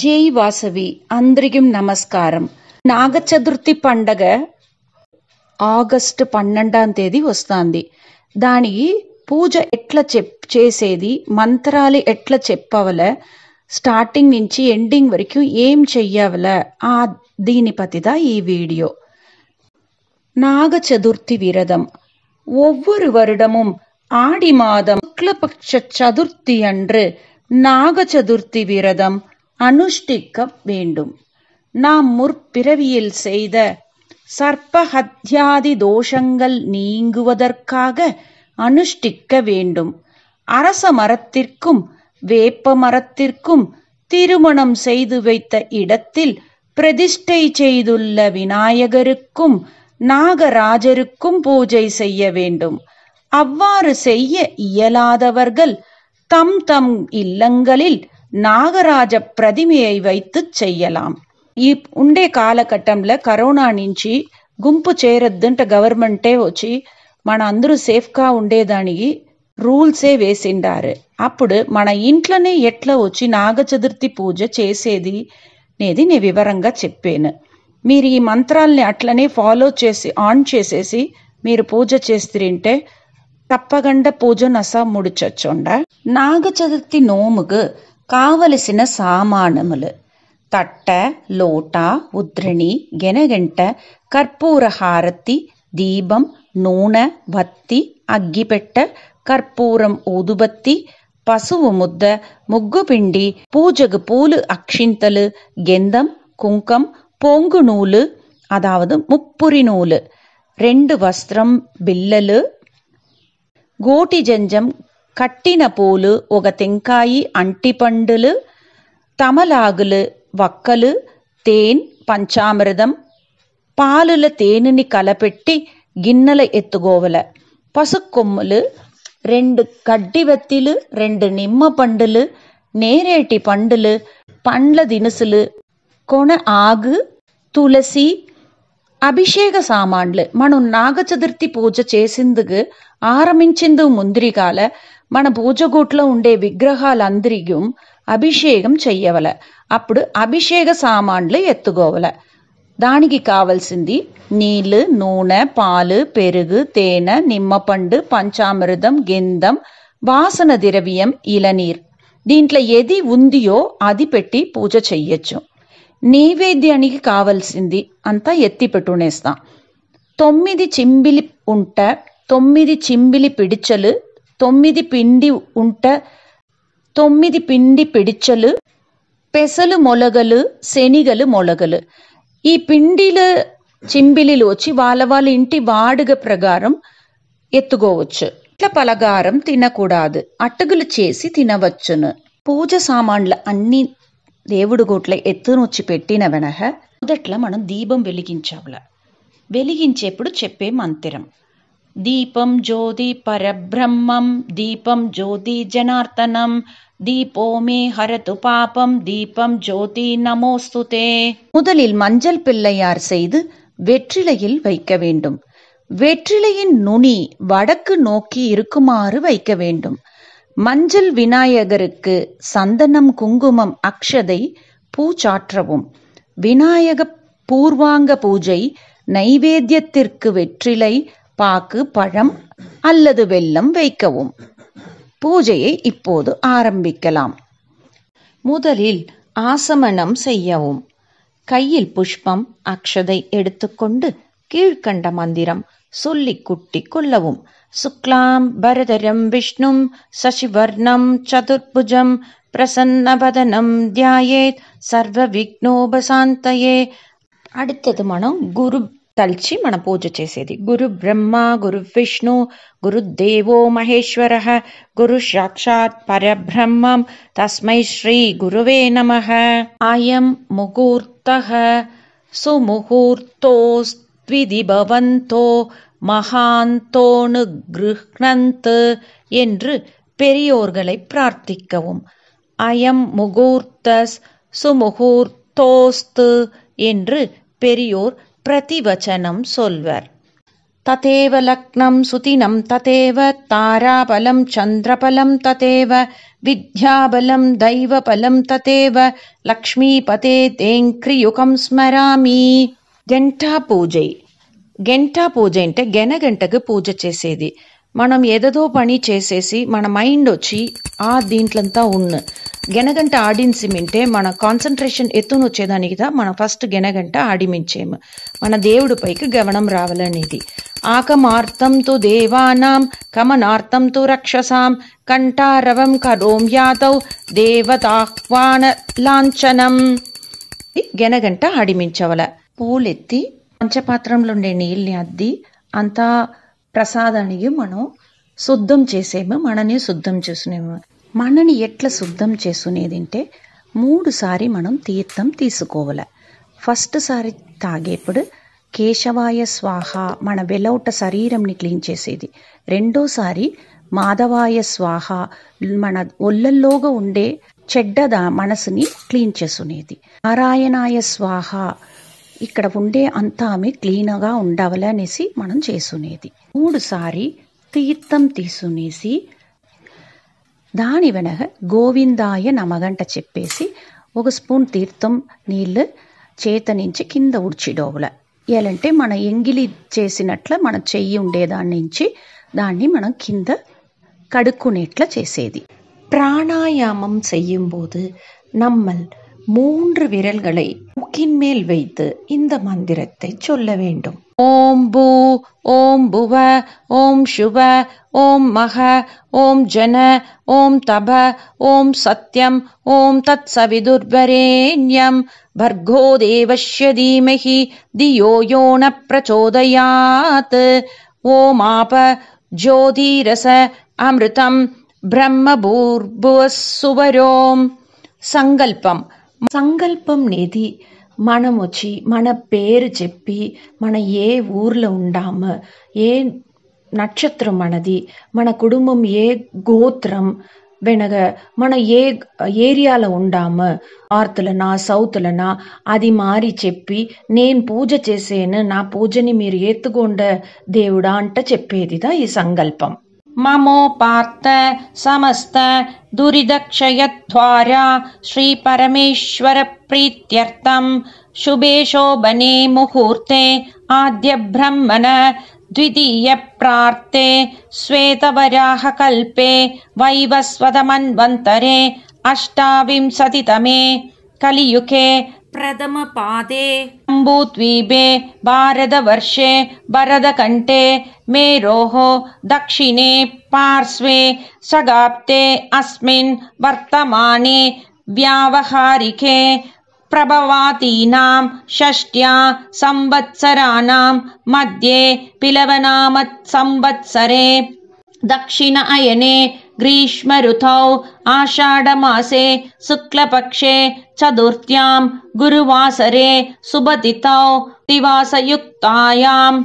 జై వాసవి అందరికీ నమస్కారం నాగ చతుర్థి పండగ ఆగస్టు పన్నెండాం తేదీ వస్తుంది దాని పూజ ఎట్లా చెప్ చేసేది మంత్రాలు ఎట్లా చెప్పవల స్టార్టింగ్ నుంచి ఎండింగ్ వరకు ఏం చెయ్యవల ఆ దీని పతిదా ఈ వీడియో நாக சதுர்த்தி விரதம் ஒவ்வொரு வருடமும் ஆடி மாதம் சுக்லபக்ஷ சதுர்த்தி அன்று நாக சதுர்த்தி விரதம் அனுஷ்டிக்க வேண்டும் நாம் முற்பிறவியில் செய்த சர்ப்பஹத்யாதி தோஷங்கள் நீங்குவதற்காக அனுஷ்டிக்க வேண்டும் அரச மரத்திற்கும் வேப்ப மரத்திற்கும் திருமணம் செய்து வைத்த இடத்தில் பிரதிஷ்டை செய்துள்ள விநாயகருக்கும் நாகராஜருக்கும் பூஜை செய்ய வேண்டும் அவ்வாறு செய்ய இயலாதவர்கள் தம் தம் இல்லங்களில் நாகராஜ பிரதிமையை வைத்து செய்யலாம் ఈ ఉండే కాలఘట్టంలో కరోనా నుంచి గుంపు చేరొద్దంట గవర్నమెంటే వచ్చి మన అందరూ సేఫ్గా ఉండేదానికి రూల్సే వేసిండారు అప్పుడు మన ఇంట్లోనే ఎట్లా వచ్చి నాగ చతుర్థి పూజ చేసేది అనేది నేను వివరంగా చెప్పాను మీరు ఈ మంత్రాల్ని అట్లనే ఫాలో చేసి ఆన్ చేసేసి మీరు పూజ చేస్తుంటే తప్పకుండా పూజ నసా ముడిచొచ్చుండ నాగ చతుర్థి నోముకు కావలసిన సామానములు తట్ట లోట ఉద్రణి గెనగంట కర్పూరహారతి దీపం నూనె వత్తి అగ్గిపెట్ట కర్పూరం ఊదుబత్తి పశువు ముద్ద ముగ్గుపిండి పూజకు పూలు అక్షింతలు గెందం కుంకం పొంగు నూలు అదావదు ముప్పురి నూలు రెండు వస్త్రం బిల్లలు గోటి జంజం కట్టిన పూలు ఒక తెంకాయి అంటి పండులు తమలాగులు వక్కలు తేన్ పంచామృతం పాలుల తేనెని కలపెట్టి గిన్నెల ఎత్తుగోవల పసుకొమ్ములు రెండు గడ్డి రెండు నిమ్మ పండులు నేరేటి పండులు పండ్ల దినుసులు కొన ఆగు తులసి అభిషేక సామాన్లు మనం నాగ చతుర్థి పూజ చేసిందుకు ఆరంభించిందు ముందరికాల మన పూజగూట్లో ఉండే విగ్రహాలందరికీ అభిషేకం చెయ్యవల అప్పుడు అభిషేక సామాన్లు ఎత్తుకోవల దానికి కావలసింది నీళ్ళు నూనె పాలు పెరుగు తేనె నిమ్మపండు పంచామృతం గిందం వాసన ద్రవ్యం ఇలనీర్ దీంట్లో ఏది ఉందియో అది పెట్టి పూజ చెయ్యొచ్చు నైవేద్యానికి కావలసింది అంతా ఎత్తి పెట్టునేస్తాం తొమ్మిది చింబిలి ఉంట తొమ్మిది చింబిలి పిడిచలు తొమ్మిది పిండి ఉంట తొమ్మిది పిండి పిడిచలు పెసలు మొలగలు శనిగలు మొలగలు ఈ పిండిల చింబిలిలు వచ్చి వాళ్ళ వాళ్ళ ఇంటి వాడుగ ప్రకారం ఎత్తుకోవచ్చు ఇట్లా పలగారం తినకూడదు అట్టగులు చేసి తినవచ్చును పూజ సామాన్లు అన్ని దేవుడు గోట్ల ఎత్తునొచ్చి పెట్టిన వెనక మొదట్లో మనం దీపం వెలిగించాల వెలిగించేప్పుడు చెప్పే మంత్రం தீபம் ஜோதி பரபிரம்மம் தீபம் ஜோதி ஜனார்த்தனம் தீபோமே ஹரது பாபம் தீபம் ஜோதி நமோஸ்துதே முதலில் மஞ்சள் பிள்ளையார் செய்து வெற்றிலையில் வைக்க வேண்டும் வெற்றிலையின் நுனி வடக்கு நோக்கி இருக்குமாறு வைக்க வேண்டும் மஞ்சள் விநாயகருக்கு சந்தனம் குங்குமம் அக்ஷதை பூச்சாற்றவும் விநாயக பூர்வாங்க பூஜை நைவேத்தியத்திற்கு வெற்றிலை பாக்கு பழம் அல்லது வெல்லம் வைக்கவும் பூஜையை இப்போது ஆரம்பிக்கலாம் முதலில் ஆசமனம் செய்யவும் கையில் புஷ்பம் அக்ஷதை எடுத்துக்கொண்டு கீழ்கண்ட மந்திரம் சொல்லி குட்டி கொள்ளவும் சுக்லாம் பரதரம் விஷ்ணும் சசிவர்ணம் சதுர்புஜம் பிரசன்னபதனம் தியாயேத் சர்வ விக்னோபசாந்தையே அடுத்தது மனம் குரு తలిచి మన పూజ చేసేది గురు బ్రహ్మ గురు విష్ణు గురు దేవో మహేశ్వర గురు సాక్షాత్ పరబ్రహ్మం తస్మై శ్రీ గురువే నమ అయం ముహూర్త சுமுகூர்த்தோஸ்திவிதிபவந்தோ மகாந்தோனு கிருஹ்ணந்து என்று பெரியோர்களை பிரார்த்திக்கவும் அயம் முகூர்த்தஸ் சுமுகூர்த்தோஸ்து என்று பெரியோர் ప్రతివచనం సోల్వర్ తథేవ లగ్నం సుతినం తథేవ తారాబలం చంద్రపలం తథేవ విద్యాబలం దైవపలం తథేవ లక్ష్మీపతే దేంక్రియుకం స్మరామి గంటా పూజై గంటా పూజ అంటే గెనగంటకు పూజ చేసేది మనం ఏదో పని చేసేసి మన మైండ్ వచ్చి ఆ దీంట్లంతా ఉన్న గెనగంట ఆడించిమింటే మన కాన్సన్ట్రేషన్ ఎత్తును వచ్చేదానికి మనం ఫస్ట్ గెనగంట ఆడిమించేము మన దేవుడిపైకి గమనం రావాలనేది ఆకమార్థం దేవానాం కమనార్థంతో రక్షసాం కంఠారవం కరోం యాదవ్ దేవతాహ్వాన లాంఛనం గెనగంట ఆడిమించవల పూలెత్తి పంచపాత్రంలో ఉండే నీళ్ళని అద్ది అంతా ప్రసాదానికి మనం శుద్ధం చేసేము మనని శుద్ధం చేసినేము మనని ఎట్లా శుద్ధం చేసుకునేదింటే మూడుసారి మనం తీర్థం తీసుకోవాలి ఫస్ట్ సారి తాగేప్పుడు కేశవాయ స్వాహ మన వెలౌట శరీరంని క్లీన్ చేసేది రెండోసారి మాధవాయ స్వాహ మన ఒళ్ళల్లోగా ఉండే చెడ్డద మనసుని క్లీన్ చేసునేది నారాయణాయ స్వాహ ఇక్కడ ఉండే అంతా ఆమె క్లీన్గా ఉండవాలనేసి మనం చేసుకునేది మూడుసారి తీర్థం తీసుకునేసి దాని వెనక గోవిందాయ నమగంట చెప్పేసి ఒక స్పూన్ తీర్థం నీళ్ళు చేత నుంచి కింద ఉడిచిడోవుల ఎలాంటే మన ఎంగిలి చేసినట్ల మన చెయ్యి ఉండేదాని నుంచి దాన్ని మనం కింద கடுக்குனேட்ல చేసేది ప్రాణాయామం செய்யும்போது நம்மள் மூன்று விரல்களை முக்கின் மேல் வைத்து இந்த மந்திரத்தை சொல்ல வேண்டும் ॐ भू ॐ भुव ॐ मह ॐ जन ॐ तभ ॐ सत्यम् ॐ तत्सविदुर्वरेण्यम् भर्गो देवस्य धीमहि धियो यो न प्रचोदयात् ॐमाप ज्योतिरस अमृतम् सङ्कल्पम् नेति మనం వచ్చి మన పేరు చెప్పి మన ఏ ఊర్లో ఉండాము ఏ నక్షత్రం మనది మన కుటుంబం ఏ గోత్రం వెనక మన ఏ ఏరియాలో ఉండాము నార్త్లనా సౌత్లనా అది మారి చెప్పి నేను పూజ చేసేను నా పూజని మీరు ఎత్తుకోండ దేవుడా అంట చెప్పేదిదా ఈ సంకల్పం ममोपात्त समस्त दुरिदक्षय द्वारा श्रीपरमेश्वरप्रीत्यर्थं शुभेशोभने मुहूर्ते आद्यब्रह्मण द्वितीयप्रार्थे श्वेतवराहकल्पे वैवस्वतमन्वन्तरे अष्टाविंशतितमे कलियुके प्रथमपादे अम्बुद्वीपे भारतवर्षे भरतकण्ठे मेरोः दक्षिणे पार्श्वे सगाप्ते अस्मिन् वर्तमाने व्यावहारिके प्रभवातीनां षष्ट्या संवत्सराणां मध्ये पिलवनामत्संवत्सरे दक्षिण अयने ग्रीष्मऋतौ आषाढमासे शुक्लपक्षे चतुर्थ्यां गुरुवासरे सुभतितौ दिवासयुक्तायाम्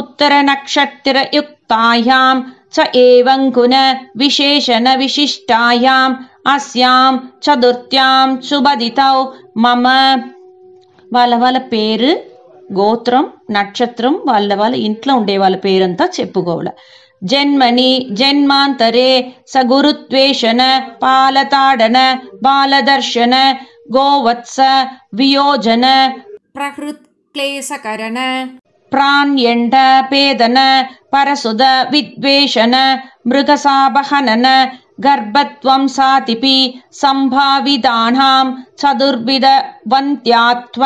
उत्तरनक्षत्रयुक्तायां च एवङ्कुन विशेषणविशिष्टायाम् अस्यां चतुर्थ्यां सुभदितौ मम वलवल पेरु गोत्रं नक्षत्रं वल्लवल इण्ट्लो उण्डे वल पेरन्त चेप्पुकोवल जन्मनि जन्मान्तरे स गुरुत्वेषन पालताडन बालदर्शन गोवत्स वियोजन प्रहृत् क्लेशकरण्यण्ड पेदन परसुद विद्वेषन मृगसाबहनन गर्भत्वं सातिपि सम्भाविदानां चतुर्विधवन्त्यात्व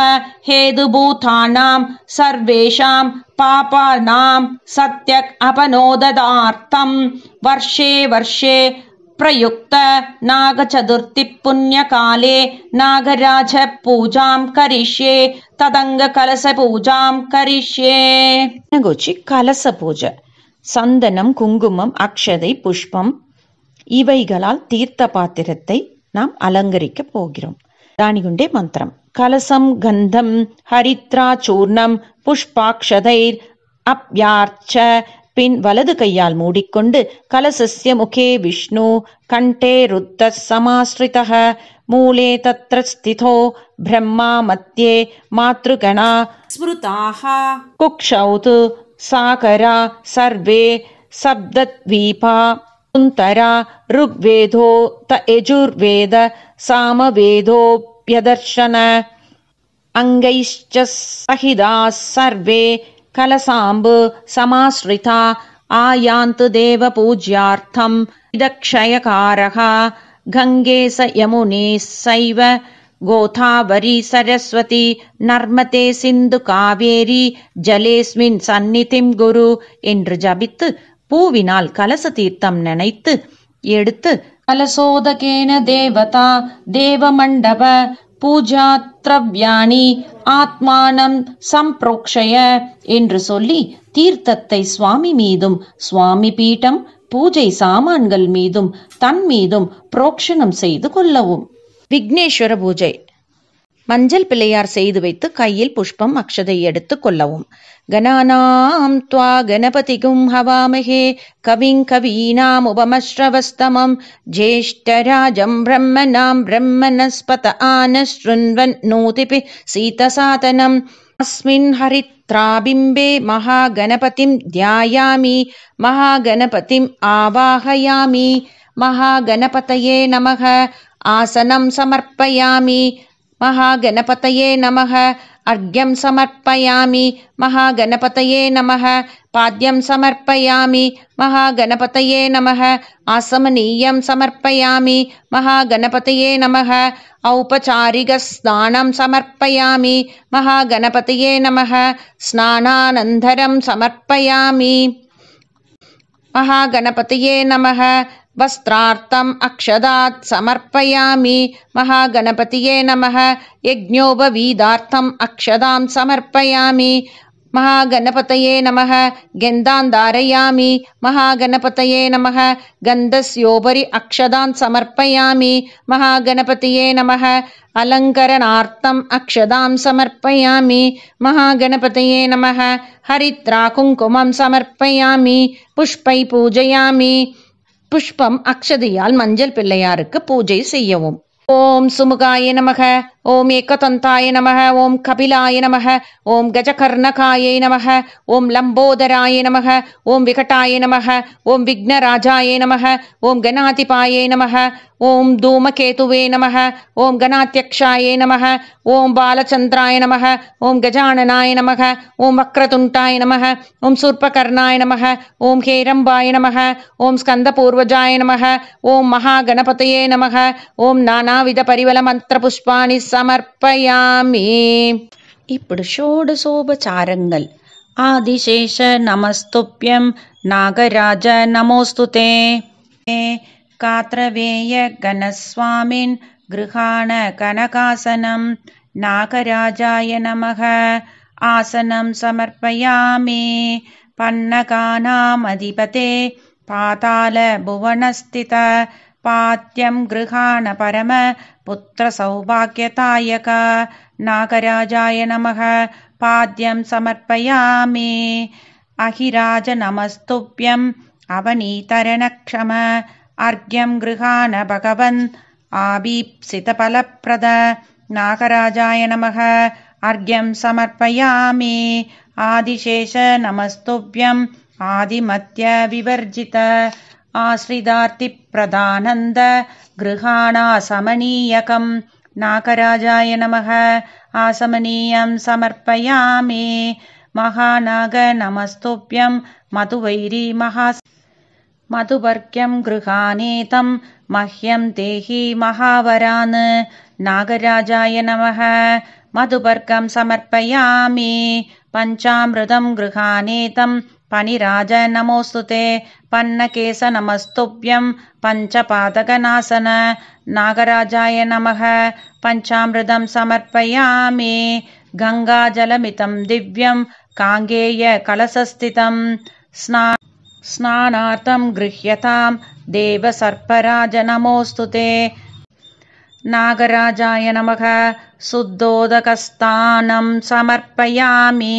हेतुभूतानाम् सर्वेषां पापानाम् सत्यक् अपनोददार्थम् वर्षे वर्षे प्रयुक्त नागचतुर्थि पुण्यकाले नागराजपूजाम् करिष्ये तदङ्गकलशपूजाम् करिष्ये நகோச்சி கலச பூஜை சந்தனம் குங்குமம் அக்ஷதை புஷ்பம் இவைகளால் தீர்த்த பாத்திரத்தை நாம் அலங்கரிக்க போகிறோம் ராணிகுண்டே மந்திரம் कलसं हरित्रा हरित्राचूर्णम् पुष्पाक्षदैर् अप्यार्च पिन्वलदुकैयाल्मूडिकोण्ड् कलशस्य मुखे विष्णु कण्ठे रुद्ध समाश्रितः मूले तत्र स्थितो ब्रह्मा मध्ये मातृगणा स्मृताः कुक्षौत् साकरा सर्वे सप्तद्वीपा कुन्तरा ऋग्वेदो त यजुर्वेद सामवेदो प्रियदर्शन अङ्गैश्च सहिदा सर्वे कलसाम्बु समाश्रिता आयान्तु देवपूज्यार्थम् इदक्षयकारः गङ्गे स यमुने सैव गोथावरी सरस्वती नर्मते सिन्धु कावेरी ஜலேஸ்மின் सन्निधिं குரு என்று जपित् பூவினால் கலச தீர்த்தம் நினைத்து எடுத்து फलसोदकेन தேவதா தேவமண்டப பூஜாத்ரவ்யாணி ஆத்மானம் சம்பிரோக்ஷய என்று சொல்லி தீர்த்தத்தை சுவாமி மீதும் சுவாமி பீட்டம் பூஜை சாமான்கள் மீதும் தன் மீதும் புரோக்ஷனம் செய்து கொள்ளவும் விக்னேஸ்வர பூஜை மஞ்சள் பிள்ளையார் செய்து வைத்து கையில் புஷ்பம் அக்ஷதை எடுத்து கொள்ளவும் கணானாம் துவா கணபதிகும் ஹவாமகே கவிங் கவீனாம் உபமஸ்ரவஸ்தமம் ஜேஷ்டராஜம் பிரம்மனாம் பிரம்மனஸ்பத ஆனஸ்ருன்வன் நூதிபி சீதசாதனம் அஸ்மின் ஹரித்ராபிம்பே மகாகணபதிம் தியாயாமி மகாகணபதிம் ஆவாகயாமி மகாகணபதயே நமக ஆசனம் சமர்ப்பயாமி महागणपतये नमः अर्घ्यं समर्पयामि महागणपतये नमः पाद्यं समर्पयामि महागणपतये नमः आसमनीयं समर्पयामि महागणपतये नमः औपचारिकस्नानं समर्पयामि महागणपतये नमः स्नानानन्तरं समर्पयामि महागणपतये नमः வஸ்திரார்த்தம் அக்ஷதாத் சமர்ப்பயாமி மகாகணபதியே நமக யஜ்ஞோபவீதார்த்தம் அக்ஷதாம் சமர்ப்பயாமி மகாகணபதயே நமக கெந்தான் தாரயாமி மகாகணபதயே நமக கந்தஸ்யோபரி அக்ஷதான் சமர்ப்பயாமி மகாகணபதியே நமக அலங்கரணார்த்தம் அக்ஷதாம் சமர்ப்பயாமி மகாகணபதயே நமக ஹரித்ரா குங்குமம் சமர்ப்பயாமி புஷ்பை பூஜயாமி புஷ்பம் அக்ஷதையால் மஞ்சள் பிள்ளையாருக்கு பூஜை செய்யவும் ஓம் சுமுகாய நமக ओम एकतंताय नमः ओम कपिलाय नमः ओम गजकर्णकाय नमः ओम लंबोदराय नमः ओम विकटाय नमः ओम विघ्नराजाय नमः ओम गणाधिपाय नमः ओम धूमकेतुवे नमः ओम गणाध्यक्षाय नमः ओम बालचंद्राय नमः ओम गजाननाय नमः ओम वक्रतुंटाय नमः ओम सूर्पकर्णाय नमः ॐ नम नमः ॐ नम नमः महागणपत महागणपतये नमः ॐ नानाविधपरिवलमन्त्रपुष्पाणि समर्पयामि इप् षोडशोपचारङ्गल् आदिशेष नमस्तुभ्यं नागराज नमोऽस्तु ते हे गृहाण कनकासनं नागराजाय नमः आसनं समर्पयामि पन्नकानामधिपते पातालभुवनस्थिता पात्यम् गृहाण परम पुत्रसौभाग्यतायक नागराजाय नमः पाद्यं समर्पयामि अहिराज नमस्तुभ्यम् अवनीतरणक्षम अर्घ्यम् गृहाण भगवन् आवीप्सितफलप्रद नागराजाय नमः अर्घ्यम् समर्पयामि आदिशेष नमस्तुभ्यम् आदिमत्य विवर्जित आश्रितार्तिप्रदानन्द गृहाणासमनीयकम् नागराजाय नमः आसमनीयम् समर्पयामि महानाग नमस्तोप्यम् मधुवैरि महा मधुवर्ग्यम् गृहानीतम् मह्यम् देहि महावरान् नागराजाय नमः मधुवर्गम् समर्पयामि पञ्चामृतं गृहानीतम् पणिराज नमोस्तुते, पन्नकेश नमस्तुव्यं पञ्चपादकनाशन नागराजाय नमः पञ्चामृतं समर्पयामि गङ्गाजलमितं दिव्यं काङ्गेयकलशस्थितं स्ना स्नानार्थं गृह्यतां देवसर्पराज नमोऽस्तु नागराजाय नमः शुद्धोदकस्थानं समर्पयामि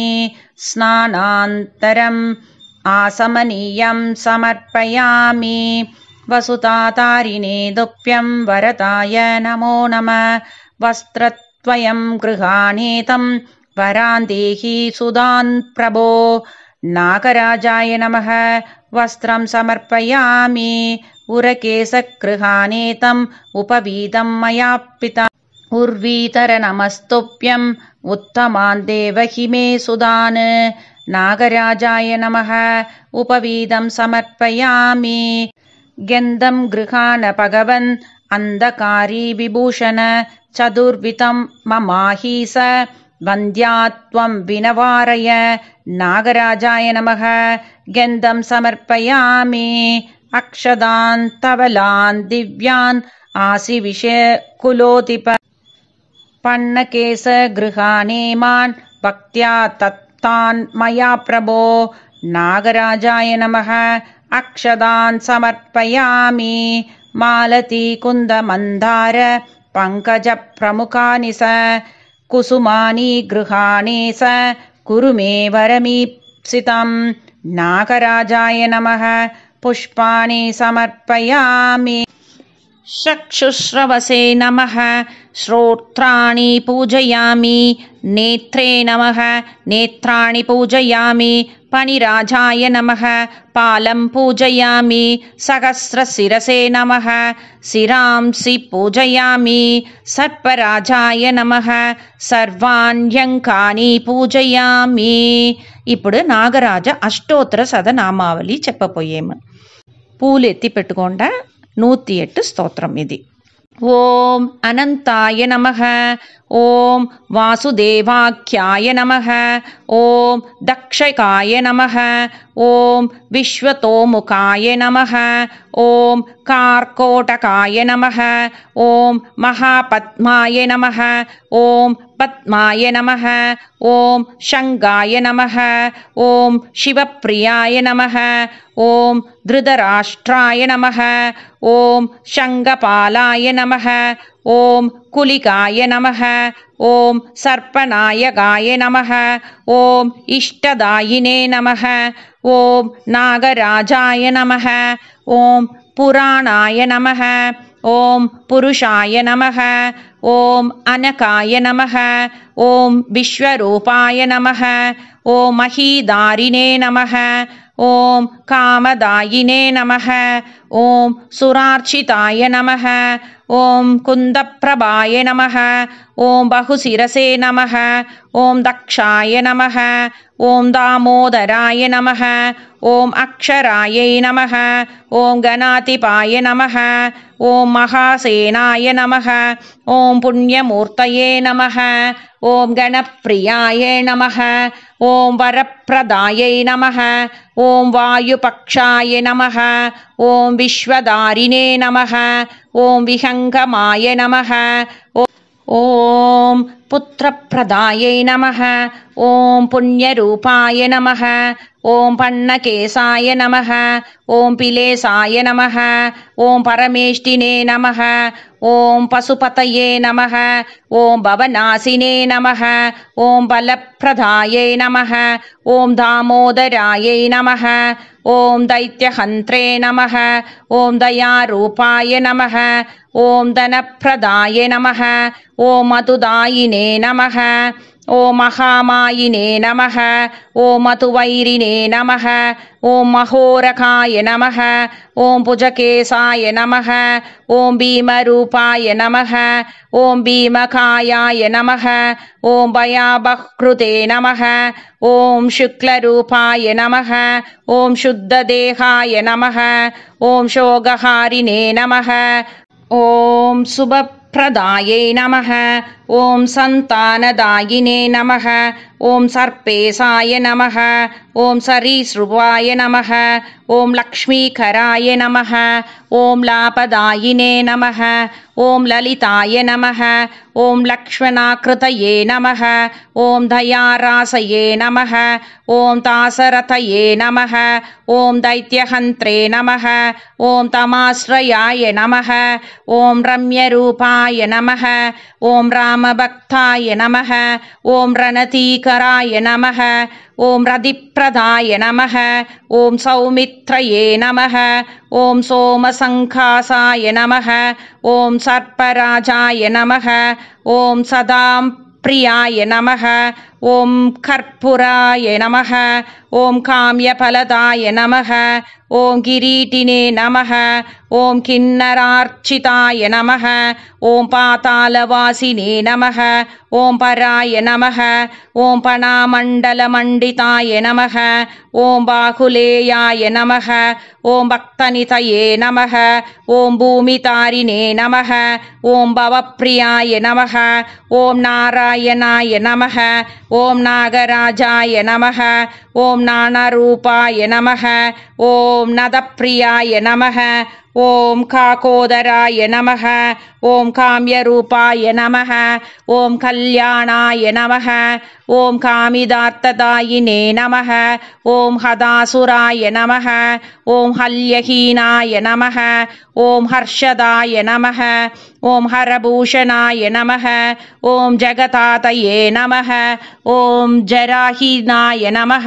स्नानान्तरम् आसमनीयं समर्पयामि दुप्यं वरताय नमो नमः वस्त्रत्वयं गृहाणे तं वरान् देहि सुधान् प्रभो नागराजाय नमः वस्त्रं समर्पयामि उरकेशगृहानेतम् उपवीदं मया पिता उर्वीतरनमस्तोप्यम् उत्तमान् देवहि मे सुदान् नागराजाय नमः उपवीदम् समर्पयामि गन्धम् गृहान भगवन् अन्धकारी विभूषण चतुर्वितम् ममाहीस विनवारय नागराजाय नमः गन्धम् समर्पयामि अक्षदान्त्यान् आशिविश कुलोऽधिप पण्णकेशगृहाणे मान् भक्त्या तत्तान् मया प्रभो नागराजाय नमः अक्षदान् समर्पयामि पङ्कजप्रमुखानि स कुसुमानि गृहाणि स कुरु मे वरमीप्सितम् नागराजाय नमः पुष्पाणि समर्पयामि चक्षुश्रवसे नमः श्रोत्राणि पूजयामि नेत्रे नमः नेत्राणि पूजयामि पणिराजाय नमः पालं पूजयामि सहस्रशिरसे नमः शिरांसि पूजयामि सर्पराजाय नमः सर्वाण्यङ्कानि పూజయామి ఇప్పుడు నాగరాజ అష్టోత్తర సదనామావళి చెప్పపోయేము పూలు ఎత్తి పెట్టుకోండా నూతి ఎట్టు స్తోత్రం ఇది ఓం అనంతాయ నమ ॐ वासुदेवाख्याय नमः ॐ दक्षकाय नमः ॐ विश्वतोमुखाय नमः ॐ कार्कोटकाय नमः ॐ महापद्माय नमः ॐ पद्माय नमः ॐ शङ्गाय नमः ॐ शिवप्रियाय नमः ॐ धृतराष्ट्राय नमः ॐ शङ्गपालाय नमः ஓம் குலிகாய நமக ஓம் சர்ப்பநாயகாய நமக ஓம் இஷ்டதாயினே நமக ஓம் நாகராஜாய நமக ஓம் புராணாய நமக ஓம் புருஷாய நமக ஓம் அனகாய நமக ஓம் விஸ்வரூபாய நமக ஓம் மகீதாரினே நமக ஓம் காமதாயினே நமக ஓம் சுரார்ச்சிதாய நமக ஓம் குந்தப்பிரபாய நமக ஓம் பகுசிரசே நமக ஓம் தக்ஷாய நமக ஓம் தாமோதராய நமக ஓம் அக்ஷராயை நமக ஓம் கணாதிபாய நமக ஓம் மகாசேனாய நமக ஓம் புண்ணியமூர்த்தையே நமக ஓம் கணப்பிரியாய நமக ஓம் வரப்பிரதாயை நமக ஓம் வாயுபக்ஷாய நமக ஓம் விஸ்வதாரிணே நமக ஓம் விஹங்கமாய நமக ஓம் புத்திரப்பிரதாயை நமக ஓம் புண்ணியரூபாய நமக ஓம் பண்ணகேசாய நமக ஓம் பிலேசாய நமக ஓம் பரமேஷ்டினே நமக ஓம் பசுபதையே நமக ஓம் பவநாசினே நமக ஓம் பலப்பிரதாயை நமக ஓம் தாமோதராயை நமக ஓம் தைத்தியஹந்திரே நமக ஓம் தயாரூபாய நமக ஓம் தனப்பிரதாய நமக ஓம் மதுதாயினே நமக ॐ महामायिने नमः ओम मतुवैरिणे नमः ओम महोरकाय नमः ओम भुजकेशाय नमः ओम भीमरूपाय नमः ओम भीमकायाय नमः ओम भयाभकृते नमः ओम शुक्लरूपाय नमः ओम शुद्धदेहाय नमः ओम शोकहारिने नमः शुभ शुभप्रदायै नमः ॐ सन्तानदायिने नमः ॐ सर्पेशाय नमः ॐ सरीसृवाय नमः ॐ लक्ष्मीकराय नमः ॐ लापदायिने नमः ॐ ललिताय नमः ॐ लक्ष्मणाकृतये नमः ॐ दयारासये नमः ॐ तासरथये नमः ॐ दैत्यहन्त्रे नमः ॐ तमाश्रयाय नमः ॐ रम्यरूपाय नमः ॐ रा भक्ताय नमः ॐ रणतीकराय नमः ॐ रदिप्रदाय नमः ॐ सौमित्रये नमः ॐ सोमसङ्खासाय नमः ॐ सर्पराजाय नमः ॐ सदां प्रियाय नमः ॐ कर्पूराय नमः ॐ काम्यफलदाय नमः ॐ गिरीटिने नमः ஓம் கிண்ணரார்ச்சிதாய நமக ஓம் பாதாளவாசினே நமக ஓம் பராய நமக ஓம் பணாமண்டல மண்டிதாய நமக ஓம் பாகுலேயாய நமக ஓம் பக்தனிதையே நமக ஓம் பூமிதாரிணே நமக ஓம் பவப்பிரியாய நமக ஓம் நாராயணாய நமக ஓம் நாகராஜாய நமக ஓம் நாணரூபாய நமக ஓம் நதப்பிரியாய நமக ஓம் காகோதராய நமக ஓம் காமிய ரூபாய நமக ஓம் கல்யாணாய நமக ஓம் காமிதார்த்ததாயினே நமக ஓம் ஹதாசுராய நமக ஓம் ஹல்யஹீனாய நமக ஓம் ஹர்ஷதாய நமக ஓம் ஹரபூஷணாய நமக ஓம் ஜகதாதயே நமக ஓம் ஜராஹீனாய நமக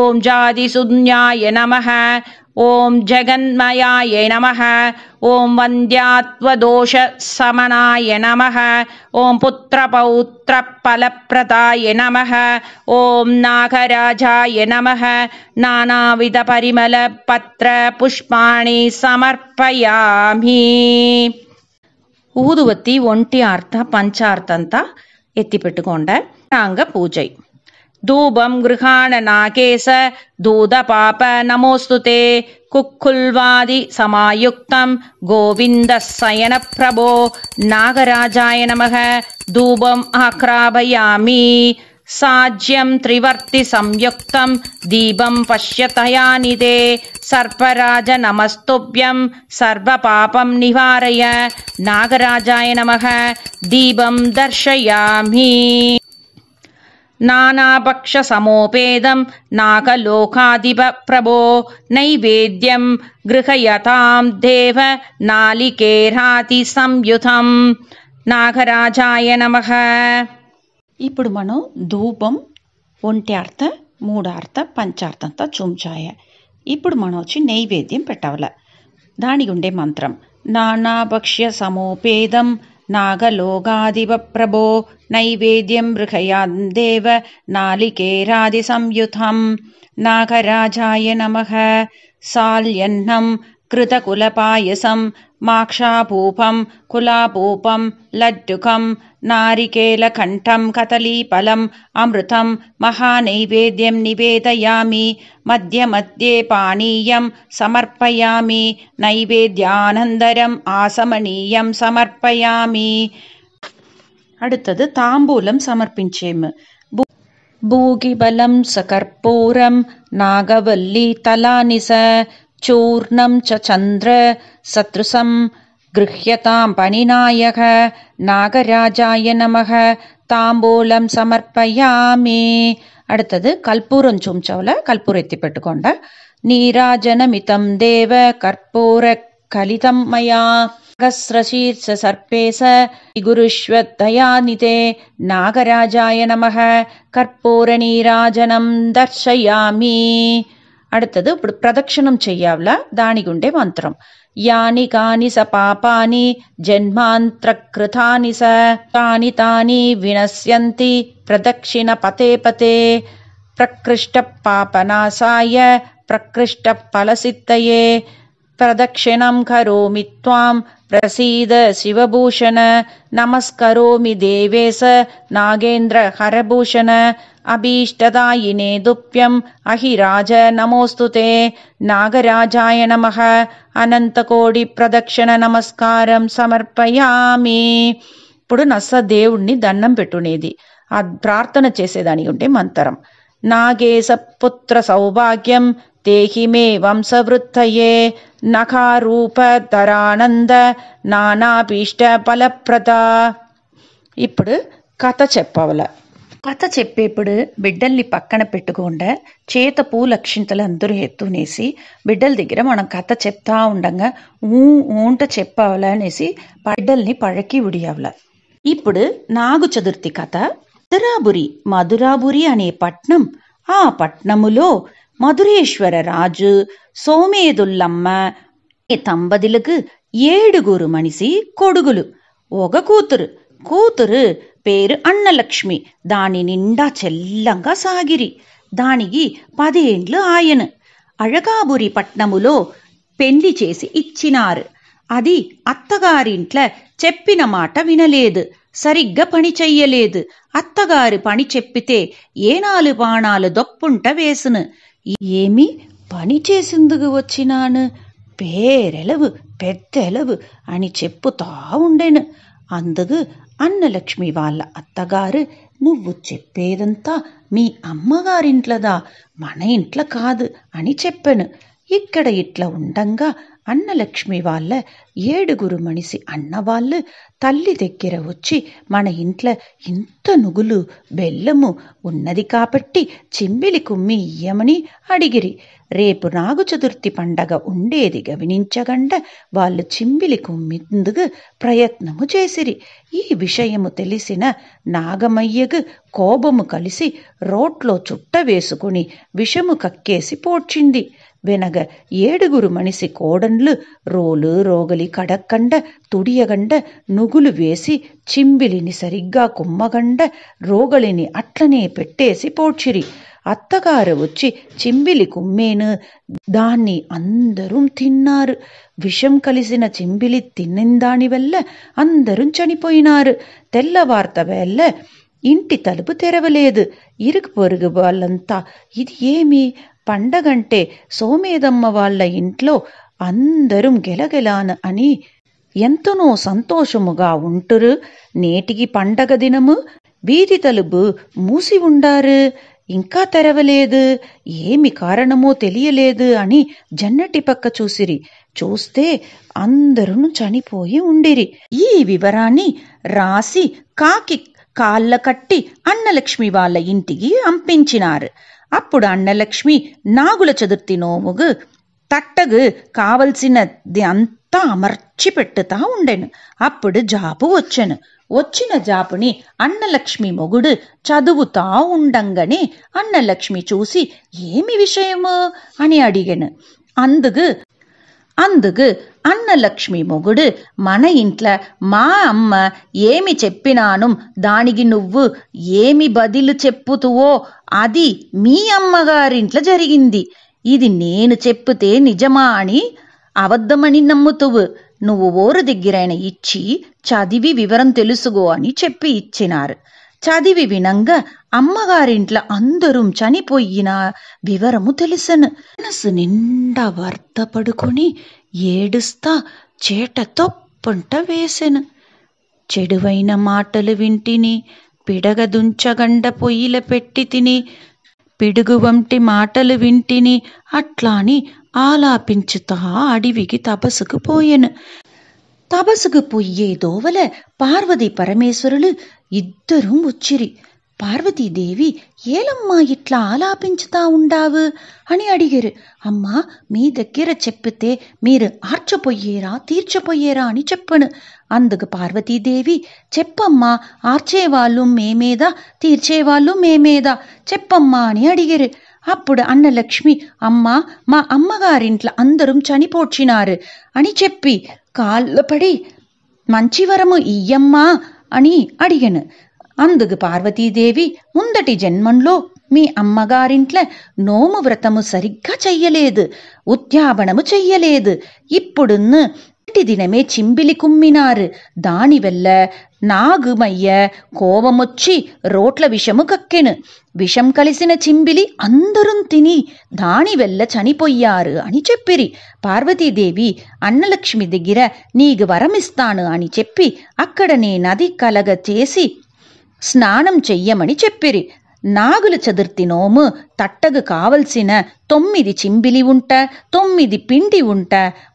ஓம் ஜாதிசுன்யாய நமக ஓம் ஜெகன்மயாய நமக ஓம் வந்தியாத்வதோஷ சமனாய நமக ஓம் புத்திர பௌத்திர பலப்பிரதாய நமக ஓம் நாகராஜாய நமக நானாவித பரிமல பத்திர புஷ்பாணி சமர்ப்பயாமி ஊதுவத்தி ಊದುವತ್ತಿ ಒಂಟಿ பஞ்சார்த்தந்தா எத்தி பெட்டுக்கொண்ட நாங்க பூஜை தூபம் கிருகாண நாகேச தூதபாப நமோஸ்து தே குக்குல்வாதி சமாயுக்தம் கோவிந்த சயன பிரபோ நாகராஜாய நமக தூபம் ஆக்ராபயாமி சாஜ்யம் திரிவர்த்தி சம்யுக்தம் தீபம் பஷ்யதயானிதே சர்பராஜ நமஸ்துப்யம் சர்வ பாபம் நிவாரய நாகராஜாய நமக தீபம் தர்ஷயாமி నానాపక్ష नानापक्षसमोपेदं नाकलोकाधिप నైవేద్యం గృహయతాం దేవ నాలికేరాతి नालिकेरातिसंयुतं నాగరాజాయ నమ ఇప్పుడు మనం ధూపం ఒంటి అర్థ మూడార్థ పంచార్థంతో చూంచాయ ఇప్పుడు మనం వచ్చి నైవేద్యం పెట్టవల దానికి ఉండే మంత్రం నానాభక్ష్య సమోపేదం नागलोगादिवप्रभो नैवेद्यम् देव नालिकेरादिसंयुथम् नागराजाय नमः साल्यह्नम् कृतकुलपायसं माक्षापूपं कुलापूपं लड्डुकं नारिकेलकण्ठं कतलीपलम् अमृतं महानैवेद्यं निवेदयामि मध्ये मध्ये पानीयं समर्पयामि नैवेद्यानन्तरम् आसमणीयं समर्पयामि அடுத்தது தாம்பூலம் சமர்ப்பிச்சேமு பூகிபலம் சகர்ப்பூரம் நாகவல்லி தலானிச चूर्णं च चन्द्र सदृशं गृह्यतां पणिनायः நாகராஜாய நமக தாம்பூலம் சமர்ப்பயாமே அடுத்தது கல்பூரம் சும்சவில் கல்பூரத்தி பெட்டுக்கொண்ட நீராஜனமிதம் தேவ கற்பூர கலிதம் மயா கஸ்ரசீர்ச சர்பேச குருஷ்வத்தயாநிதே நாகராஜாய நமக கற்பூர நீராஜனம் தர்ஷயாமி അടുത്തത് ഇപ്പോൾ പ്രദക്ഷിണം ചെയ്യാവുള്ള ദാണികുണ്ടെ മന്ത്രം യാനി കാനി സ പാപാനി ജന്മാന്ത്രകൃതാനി സ താനി താനി വിനശ്യന്തി പ്രദക്ഷിണ പതേ പതേ പ്രകൃഷ്ട പാപനാശായ പ്രകൃഷ്ട ഫലസിദ്ധയേ பிரதக்ஷிணம் கரோமி துவாம் பிரசீத சிவபூஷண நமஸ்கரோமி தேவேச நாகேந்திர ஹரபூஷண அபீஷ்டதாயினே துப்பியம் அஹிராஜ நமோஸ்துதே நாகராஜாய நமக అనంతకోడి ప్రదక్షిణ నమస్కారం సమర్పయామి ఇప్పుడు నస్స దేవుణ్ణి దండం పెట్టునేది ఆ ప్రార్థన చేసేదానికి ఉంటే మంతరం నాగేశ పుత్ర సౌభాగ్యం தேகி மே வம்சவருத்தையே నఖారూపధరానంద నానాభీష్ట ఫలప్రద ఇప్పుడు కథ చెప్పవల కథ చెప్పేప్పుడు బిడ్డల్ని పక్కన పెట్టకుండా చేత పూలక్షింతల లక్షింతలు అందరూ ఎత్తునేసి బిడ్డల దగ్గర మనం కథ చెప్తా ఉండగా ఊ ఊంట చెప్పవల అనేసి బిడ్డల్ని పഴకి ఉడియవల ఇప్పుడు నాగు చతుర్థి కథ మధురాబురి మధురాబురి అనే పట్నం ఆ పట్నములో మధురేశ్వరరాజు సోమేదుల్లమ్మ ఈ దంపతులకు ఏడుగురు మనిషి కొడుగులు ఒక కూతురు కూతురు పేరు అన్నలక్ష్మి దాని నిండా చెల్లంగా సాగిరి దానికి పదేండ్లు ఆయన అழகாபுரி పట్నములో పెళ్లి చేసి ఇచ్చినారు అది అత్తగారింట్ల చెప్పిన మాట వినలేదు సరిగ్గా పని చెయ్యలేదు అత్తగారు పని చెప్పితే ఏనాలు బాణాలు దొప్పుంట వేసును ఏమి పని చేసిందుకు వచ్చినాను పేరెలవు పెద్దెలవు అని చెప్పుతా ఉండెను అందుకు అన్నలక్ష్మి వాళ్ళ అత్తగారు నువ్వు చెప్పేదంతా మీ అమ్మగారింట్లదా మన ఇంట్ల కాదు అని చెప్పాను ఇక్కడ ఇట్లా ఉండంగా అన్నలక్ష్మి వాళ్ళ ఏడుగురు మనిషి అన్నవాళ్ళు తల్లి దగ్గర వచ్చి మన ఇంట్లో ఇంత నుగులు బెల్లము ఉన్నది కాబట్టి చింబిలి కుమ్మి ఇయ్యమని అడిగిరి రేపు నాగు చతుర్థి పండగ ఉండేది గమనించగండ వాళ్ళు చింబిలి కుమ్మిందుకు ప్రయత్నము చేసిరి ఈ విషయము తెలిసిన నాగమయ్యకు కోపము కలిసి రోట్లో చుట్ట వేసుకుని విషము కక్కేసి పోడ్చింది వెనగ ఏడుగురు మనిషి కోడన్లు రోలు రోగలి కడక్కండ తుడియగండ నుగులు వేసి చింబిలిని సరిగ్గా కుమ్మగండ రోగలిని అట్లనే పెట్టేసి పోడ్చిరి అత్తగారు వచ్చి చింబిలి కుమ్మేను దాన్ని అందరూ తిన్నారు విషం కలిసిన చింబిలి తిన్నిందాని వల్ల అందరూ చనిపోయినారు తెల్లవార్త వల్ల ఇంటి తలుపు తెరవలేదు ఇరుగు పొరుగు వాళ్ళంతా ఇది ఏమి పండగంటే సోమేదమ్మ వాళ్ళ ఇంట్లో అందరం గెలగెలాన అని ఎంతనో సంతోషముగా ఉంటురు నేటికి పండగ దినము వీధి తలుపు మూసి ఉండారు ఇంకా తెరవలేదు ఏమి కారణమో తెలియలేదు అని జన్నటి పక్క చూసిరి చూస్తే అందరూ చనిపోయి ఉండిరి ఈ వివరాన్ని రాసి కాకి కాళ్ళ కట్టి అన్నలక్ష్మి వాళ్ళ ఇంటికి అంపించినారు అప్పుడు అన్నలక్ష్మి నాగుల చతుర్థి నోముగు తట్టగు కావలసినది అంతా అమర్చి పెట్టుతా ఉండెను అప్పుడు జాపు వచ్చెను వచ్చిన జాపుని అన్నలక్ష్మి మొగుడు చదువుతా ఉండంగనే అన్నలక్ష్మి చూసి ఏమి విషయము అని అడిగెను అందుకు అందుకు అన్నలక్ష్మి మొగుడు మన ఇంట్లో మా అమ్మ ఏమి చెప్పినాను దానికి నువ్వు ఏమి బదిలు చెప్పుతువో అది మీ అమ్మగారింట్లో జరిగింది ఇది నేను చెప్తే నిజమా అని అబద్ధమని నమ్ముతువు నువ్వు ఓరు దగ్గరైన ఇచ్చి చదివి వివరం తెలుసుకో అని చెప్పి ఇచ్చినారు చదివి వినంగా అమ్మగారింట్ల అందరూ చనిపోయిన వివరము తెలుసను మనసు నిండా వార్త పడుకొని ఏడుస్తా చేటతో పంట వేసెను చెడువైన మాటలు వింటిని పిడగదుంచగండ పొయ్యిల పెట్టి తిని పిడుగు వంటి మాటలు వింటిని అట్లాని ఆలాపించుతా అడవికి తపస్సుకు పోయెను తపస్సుకు పొయ్యే దోవల పార్వతి పరమేశ్వరులు ఇద్దరూ వచ్చిరి పార్వతీదేవి ఏలమ్మా ఇట్లా ఆలాపించుతా ఉండావు అని అడిగారు అమ్మా మీ దగ్గర చెప్పితే మీరు ఆర్చపోయేరా తీర్చపోయేరా అని చెప్పను అందుకు పార్వతీదేవి చెప్పమ్మా ఆర్చేవాళ్ళు మేమేదా తీర్చేవాళ్ళు మేమేదా చెప్పమ్మా అని అడిగారు అప్పుడు అన్న లక్ష్మి అమ్మ మా అమ్మగారింట్లో అందరం చనిపోచ్చినారు అని చెప్పి కాళ్ళపడి మంచి వరము ఇయ్యమ్మా అని అడిగను అందుకు పార్వతీదేవి ముందటి జన్మంలో మీ అమ్మగారింట్ల నోము వ్రతము సరిగ్గా చెయ్యలేదు ఉద్యాపనము చెయ్యలేదు ఇప్పుడున్న முட்டி தினமே சிம்பிலி கும்மிనారు దాని వల్ల నాగుమయ్య కోపమొచ్చి రోట్ల విషము కక్కెను విషం కలిసిన చింబిలి అందరూ తిని దానివల్ల చనిపోయారు అని చెప్పిరి పార్వతీదేవి అన్నలక్ష్మి దగ్గర నీకు వరమిస్తాను అని చెప్పి అక్కడ నే నది కలగ చేసి స్నానం చెయ్యమని చెప్పిరి నాగుల చతుర్థి నోము తట్టగు కావలసిన తొమ్మిది చింబిలి ఉంట తొమ్మిది పిండి ఉంట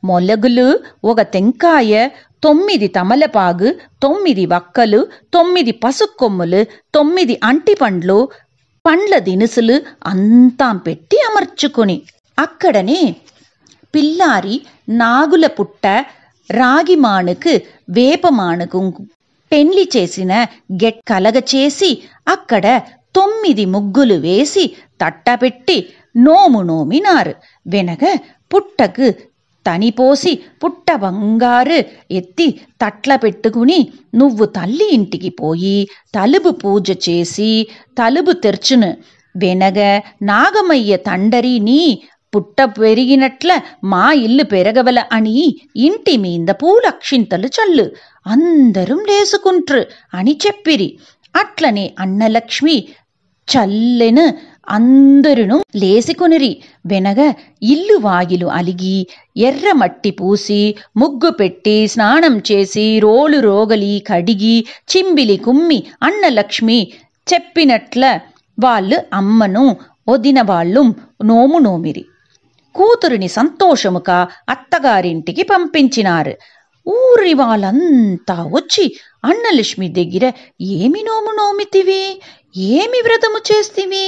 మొలగులు ఒక తెంకాయ తొమ్మిది తమలపాగు తొమ్మిది వక్కలు తొమ్మిది పసుకొమ్ములు తొమ్మిది అంటి పండ్లు పండ్ల దినుసులు అంతా పెట్టి అమర్చుకుని అక్కడనే పిల్లారి నాగుల పుట్ట రాగి మాణుకు వేప మాణుకు పెండ్లి చేసిన గెట్ కలగ చేసి అక్కడ తొమ్మిది ముగ్గులు వేసి తట్టపెట్టి నోము నోమినారు వెనక పుట్టకు తనిపోసి పుట్ట బంగారు ఎత్తి తట్ల పెట్టుకుని నువ్వు తల్లి ఇంటికి పోయి తలుపు పూజ చేసి తలుపు తెర్చును వెనగ నాగమయ్య తండరిని పుట్ట పెరిగినట్ల మా ఇల్లు పెరగవల అని ఇంటి మీద పూలక్షింతలు చల్లు అందరం లేసుకుంట్రు అని చెప్పిరి అట్లనే అన్నలక్ష్మి చల్లెన అందరును లేసికొనిరి వెనగ ఇల్లు వాగిలు అలిగి ఎర్రమట్టి పూసి ముగ్గు పెట్టి స్నానం చేసి రోలు రోగలి కడిగి చింబిలి కుమ్మి అన్నలక్ష్మి చెప్పినట్ల వాళ్ళు అమ్మను వదిన వాళ్ళు నోము నోమిరి కూతురిని సంతోషముగా అత్తగారింటికి పంపించినారు ఊరి వాళ్ళంతా వచ్చి అన్నలక్ష్మి దగ్గర ఏమి నోము నోమితివి ఏమి వ్రతము చేస్తివి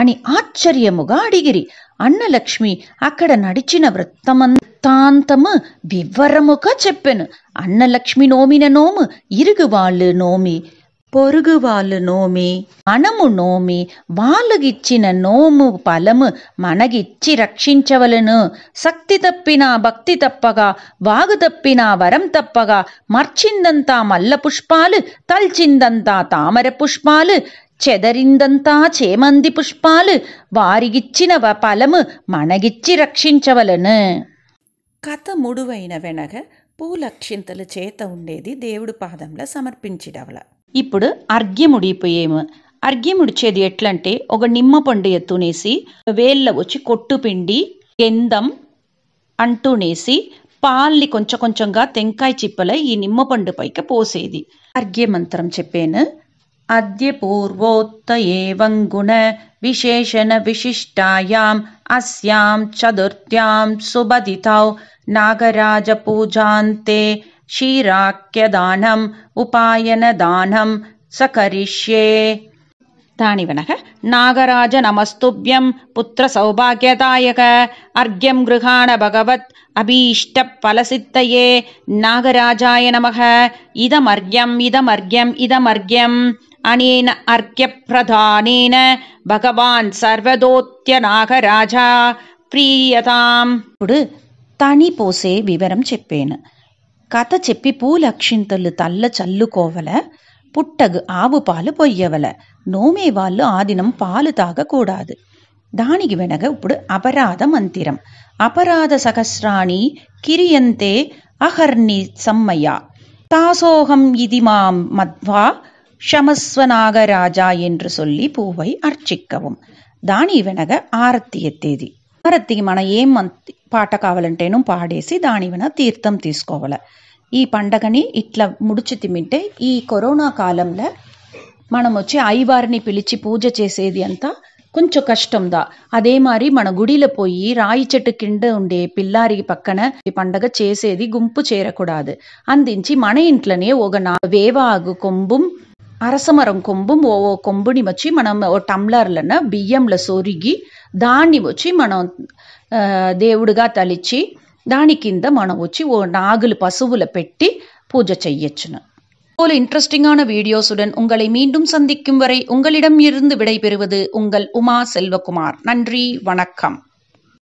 అని ఆశ్చర్యముగా అడిగిరి అన్నలక్ష్మి అక్కడ నడిచిన వృత్తమంతాంతము వివరముగా చెప్పెను అన్నలక్ష్మి నోమిన నోము ఇరుగువాళ్ళు నోమి పొరుగు వాళ్ళు నోమి మనము నోమి వాళ్ళగిచ్చిన నోము ఫలము మనగిచ్చి రక్షించవలను శక్తి తప్పినా భక్తి తప్పగా వాగు తప్పినా వరం తప్పగా మర్చిందంతా మల్ల పుష్పాలు తల్చిందంతా తామర పుష్పాలు చెదరిందంతా చేమంది పుష్పాలు వారిగిచ్చిన ఫలము మనగిచ్చి రక్షించవలను కథ ముడువైన వెనగ పూలక్షింతల చేత ఉండేది దేవుడు పాదంలో సమర్పించిడవల ఇప్పుడు అర్ఘ్యముడిపోయేము అర్ఘ్యముడిచేది ఎట్లంటే ఒక నిమ్మ పండు ఎత్తునేసి వేళ్ళ వచ్చి కొట్టుపిండి గెందం అంటూనేసి పాల్ని కొంచెం కొంచెంగా తెంకాయ చిప్పలై ఈ నిమ్మ పండు పైకి పోసేది అర్ఘ్యమంత్రం చెప్పాను अद्य विशेषण विशिष्टायाम् अस्यां चतुर्थ्यां सुबदितौ नागराजपूजान्ते क्षीराख्यदानम् उपायनदानं सकरिष्ये करिष्ये नागराजनमस्तुभ्यं पुत्रसौभाग्यदायक अर्घ्यं भगवत् अभीष्टफलसिद्धये नागराजाय नमः इदमर्घ्यम् इदमर्घ्यम् इदमर्घ्यम् அனேன அர்க்கியப்பிரதானேன பகவான் సర్వదోత్య నాగరాజా ప్రీయతాం ఇప్పుడు తని పోసే వివరం చెప్పాను కథ చెప్పి పూలక్షింతలు తల్ల చల్లుకోవల పుట్టగు ఆవు పాలు పొయ్యవల నోమే వాళ్ళు ఆ దినం పాలు తాగకూడదు దానికి వెనక ఇప్పుడు అపరాధ మంతిరం అపరాధ సహస్రాణి కిరియంతే అహర్ని సమ్మయ్య తాసోహం ఇది మాం మధ్వా ஷமஸ்வநாக ராஜா என்று சொல்லி பூவை అర్చిక్కవం దానివెనగ ఆరతియెత్తేది ఆరతి మన ఏం పాట కావాలంటేనూ పాడేసి దానివెన తీర్థం తీసుకోవాల ఈ పండగని ఇట్లా ముడిచి తిమింటే ఈ కరోనా కాలంలో మనం వచ్చి అయ్యవారిని పిలిచి పూజ చేసేది అంతా కొంచెం కష్టందా అదే మరి మన గుడిలో పోయి రాయి చెట్టు కింద ఉండే పిల్లారి పక్కన ఈ పండగ చేసేది గుంపు చేరకూడదు అందించి మన ఇంట్లోనే ఒక నా వేవాగు కొంబుం அரசமரம் கொம்பும் ஓவோ கொம்புனி வச்சு மனம் ஒரு டம்ளர்லன்னா பியம்ல சொருகி தானி வச்சு மனம் தேவுடுகா தளிச்சு தாணி கிந்த மனம் வச்சு ஓ நாகுல பசுவில் பெட்டி பூஜை செய்யச்சுன்னு போல இன்ட்ரெஸ்டிங்கான வீடியோஸுடன் உங்களை மீண்டும் சந்திக்கும் வரை உங்களிடம் இருந்து விடைபெறுவது உங்கள் உமா செல்வகுமார் நன்றி வணக்கம்